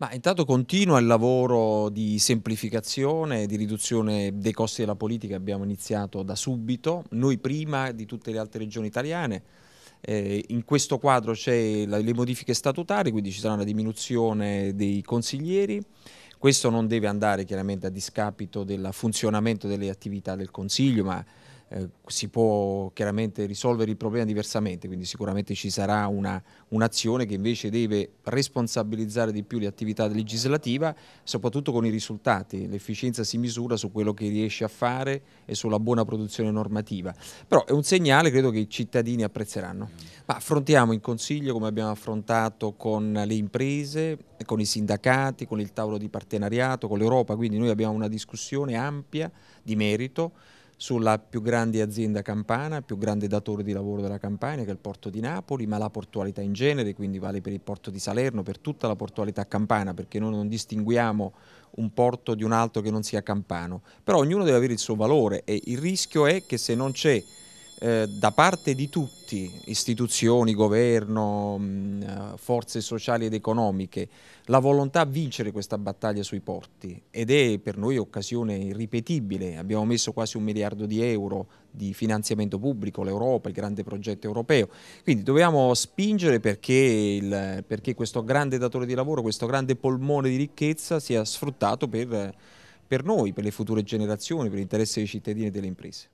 Ma intanto continua il lavoro di semplificazione e di riduzione dei costi della politica, abbiamo iniziato da subito, noi prima di tutte le altre regioni italiane. Eh, in questo quadro c'è le modifiche statutarie, quindi ci sarà una diminuzione dei consiglieri, questo non deve andare chiaramente a discapito del funzionamento delle attività del Consiglio, ma eh, si può chiaramente risolvere il problema diversamente, quindi sicuramente ci sarà un'azione un che invece deve responsabilizzare di più le attività legislativa, soprattutto con i risultati. L'efficienza si misura su quello che riesce a fare e sulla buona produzione normativa. Però è un segnale, credo che i cittadini apprezzeranno. Ma affrontiamo in Consiglio come abbiamo affrontato con le imprese, con i sindacati, con il tavolo di partenariato, con l'Europa, quindi noi abbiamo una discussione ampia di merito sulla più grande azienda campana, più grande datore di lavoro della Campania che è il porto di Napoli, ma la portualità in genere, quindi vale per il porto di Salerno, per tutta la portualità campana, perché noi non distinguiamo un porto di un altro che non sia campano, però ognuno deve avere il suo valore e il rischio è che se non c'è eh, da parte di tutti, istituzioni, governo, mm, eh, forze sociali ed economiche, la volontà a vincere questa battaglia sui porti ed è per noi occasione irripetibile. Abbiamo messo quasi un miliardo di euro di finanziamento pubblico, l'Europa, il grande progetto europeo. Quindi dobbiamo spingere perché, il, perché questo grande datore di lavoro, questo grande polmone di ricchezza sia sfruttato per per noi, per le future generazioni, per l'interesse dei cittadini e delle imprese.